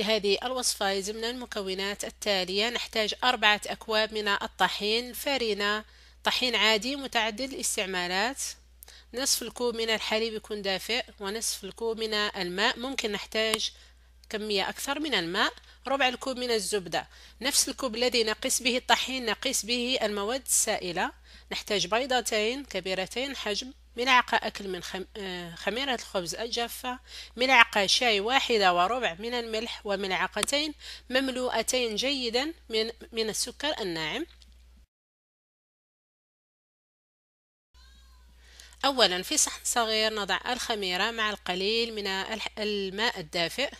لهذه الوصفة يلزمنا المكونات التالية نحتاج أربعة أكواب من الطحين فارينة طحين عادي متعدد الاستعمالات نصف الكوب من الحليب يكون دافئ ونصف الكوب من الماء ممكن نحتاج كمية أكثر من الماء ربع الكوب من الزبدة نفس الكوب الذي نقيس به الطحين نقيس به المواد السائلة نحتاج بيضتين كبيرتين حجم ملعقة أكل من آه، خميرة الخبز الجافة ملعقة شاي واحدة وربع من الملح وملعقتين مملوءتين جيدا من, من السكر الناعم أولا في صحن صغير نضع الخميرة مع القليل من الماء الدافئ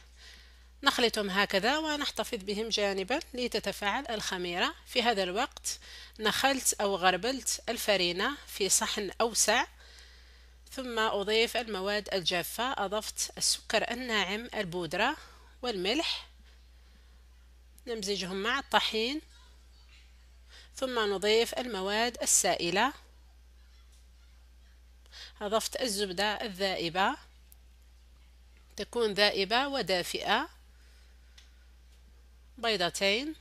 نخلطهم هكذا ونحتفظ بهم جانبا لتتفاعل الخميرة في هذا الوقت نخلت أو غربلت الفرينة في صحن أوسع ثم أضيف المواد الجافة أضفت السكر الناعم البودرة والملح نمزجهم مع الطحين ثم نضيف المواد السائلة أضفت الزبدة الذائبة تكون ذائبة ودافئة بيضتين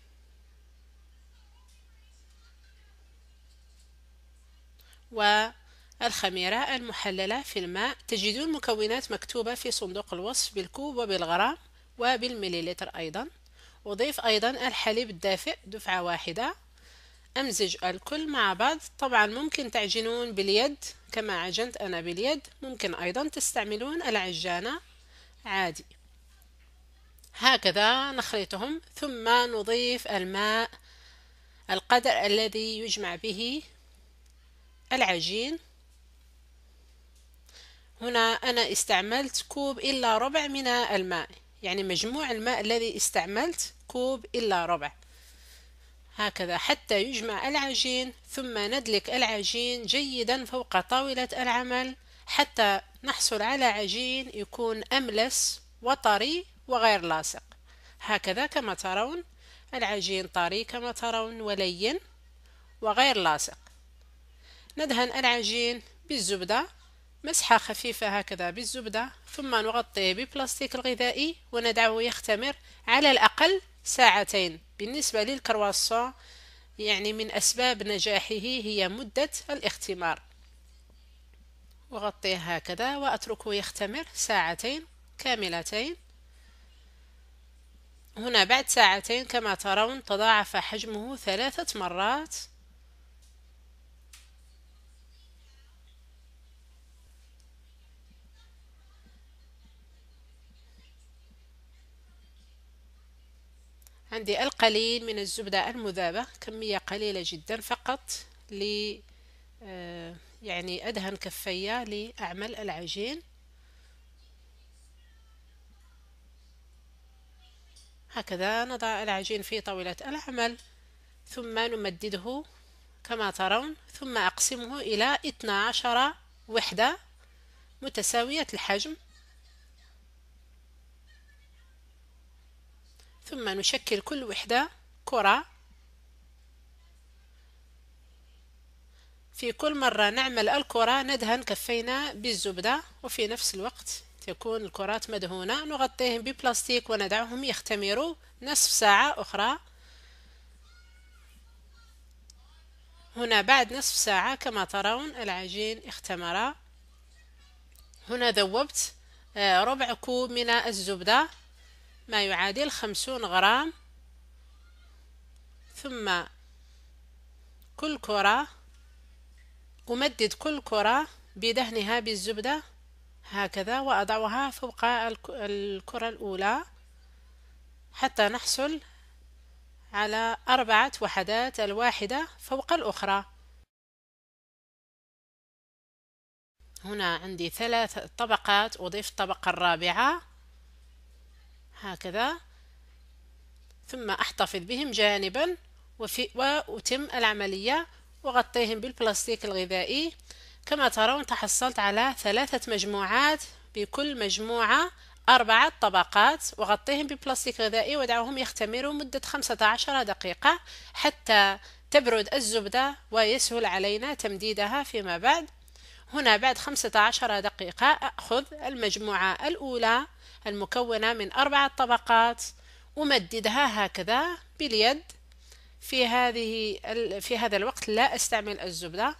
و الخميرة المحللة في الماء تجدون مكونات مكتوبة في صندوق الوصف بالكوب وبالغرام وبالمليلتر أيضا أضيف أيضا الحليب الدافئ دفعة واحدة أمزج الكل مع بعض طبعا ممكن تعجنون باليد كما عجنت أنا باليد ممكن أيضا تستعملون العجانة عادي هكذا نخلطهم ثم نضيف الماء القدر الذي يجمع به العجين هنا أنا استعملت كوب إلا ربع من الماء يعني مجموع الماء الذي استعملت كوب إلا ربع هكذا حتى يجمع العجين ثم ندلك العجين جيدا فوق طاولة العمل حتى نحصل على عجين يكون أملس وطري وغير لاصق هكذا كما ترون العجين طري كما ترون ولين وغير لاصق ندهن العجين بالزبدة مسحة خفيفة هكذا بالزبدة ثم نغطيه ببلاستيك الغذائي وندعه يختمر على الأقل ساعتين بالنسبة للكرواسون يعني من أسباب نجاحه هي مدة الاختمار أغطيه هكذا وأتركه يختمر ساعتين كاملتين هنا بعد ساعتين كما ترون تضاعف حجمه ثلاثة مرات عندي القليل من الزبدة المذابة كمية قليلة جدا فقط ل آه، يعني أدهن كفية لأعمل العجين هكذا نضع العجين في طاولة العمل ثم نمدده كما ترون ثم أقسمه إلى 12 وحدة متساوية الحجم ثم نشكل كل وحدة كرة في كل مرة نعمل الكرة ندهن كفينا بالزبدة وفي نفس الوقت تكون الكرات مدهونة نغطيهم ببلاستيك وندعهم يختمروا نصف ساعة أخرى هنا بعد نصف ساعة كما ترون العجين اختمر هنا ذوبت آه، ربع كوب من الزبدة ما يعادل خمسون غرام ثم كل كرة أمدد كل كرة بدهنها بالزبدة هكذا وأضعها فوق الكرة الأولى حتى نحصل على أربعة وحدات الواحدة فوق الأخرى هنا عندي ثلاث طبقات أضيف الطبقة الرابعة هكذا ثم أحتفظ بهم جانبا وفي وأتم العملية وغطيهم بالبلاستيك الغذائي كما ترون تحصلت على ثلاثة مجموعات بكل مجموعة أربعة طبقات وغطيهم ببلاستيك غذائي ودعوهم يختمروا مدة 15 دقيقة حتى تبرد الزبدة ويسهل علينا تمديدها فيما بعد هنا بعد 15 دقيقة أخذ المجموعة الأولى المكونة من أربعة طبقات أمددها هكذا باليد في هذه في هذا الوقت لا أستعمل الزبدة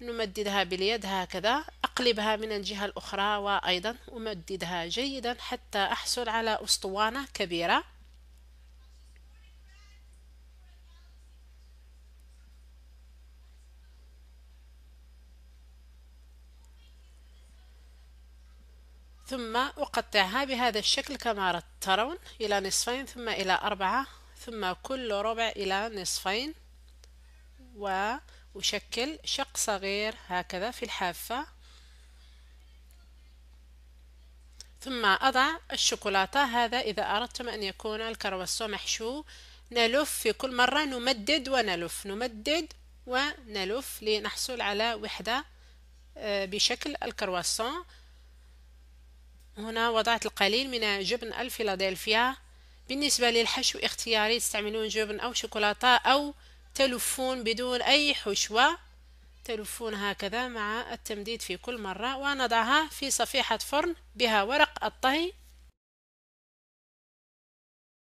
نمددها باليد هكذا أقلبها من الجهة الأخرى وأيضا أمددها جيدا حتى أحصل على أسطوانة كبيرة أقطعها بهذا الشكل كما ترون إلى نصفين ثم إلى أربعة ثم كل ربع إلى نصفين وأشكل شق صغير هكذا في الحافة ثم أضع الشوكولاتة هذا إذا أردتم أن يكون الكرواسون محشو نلف في كل مرة نمدد ونلف نمدد ونلف لنحصل على وحدة آه، بشكل الكرواسون هنا وضعت القليل من جبن الفيلادلفيا بالنسبة للحشو اختياري تستعملون جبن أو شوكولاتة أو تلفون بدون أي حشوة تلفون هكذا مع التمديد في كل مرة ونضعها في صفيحة فرن بها ورق الطهي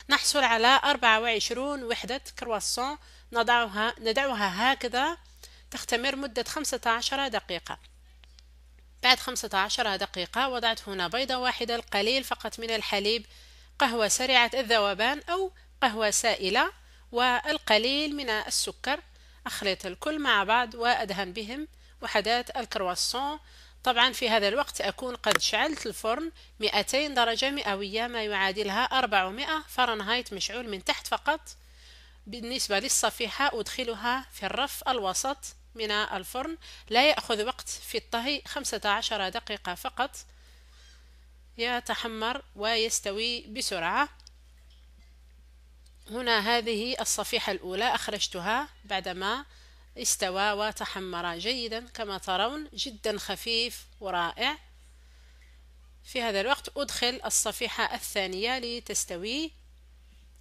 نحصل على 24 وحدة كرواسون نضعها, ندعوها هكذا تختمر مدة 15 دقيقة بعد 15 دقيقة وضعت هنا بيضة واحدة القليل فقط من الحليب قهوة سريعة الذوبان أو قهوة سائلة والقليل من السكر أخلط الكل مع بعض وأدهن بهم وحدات الكرواسون طبعا في هذا الوقت أكون قد شعلت الفرن 200 درجة مئوية ما يعادلها 400 فهرنهايت مشعول من تحت فقط بالنسبة للصفيحة أدخلها في الرف الوسط من الفرن لا يأخذ وقت في الطهي 15 دقيقة فقط يتحمر ويستوي بسرعة هنا هذه الصفيحة الأولى أخرجتها بعدما استوى وتحمر جيدا كما ترون جدا خفيف ورائع في هذا الوقت أدخل الصفيحة الثانية لتستوي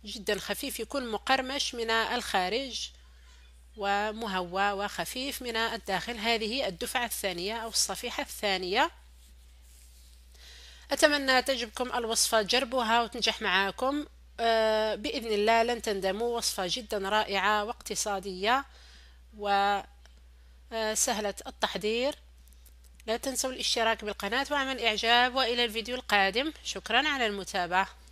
جدا خفيف يكون مقرمش من الخارج ومهوى وخفيف من الداخل هذه الدفعة الثانية أو الصفيحة الثانية أتمنى تعجبكم الوصفة جربوها وتنجح معاكم آه، بإذن الله لن تندموا وصفة جدا رائعة واقتصادية وسهلة آه، التحضير لا تنسوا الاشتراك بالقناة وعمل إعجاب وإلى الفيديو القادم شكرا على المتابعة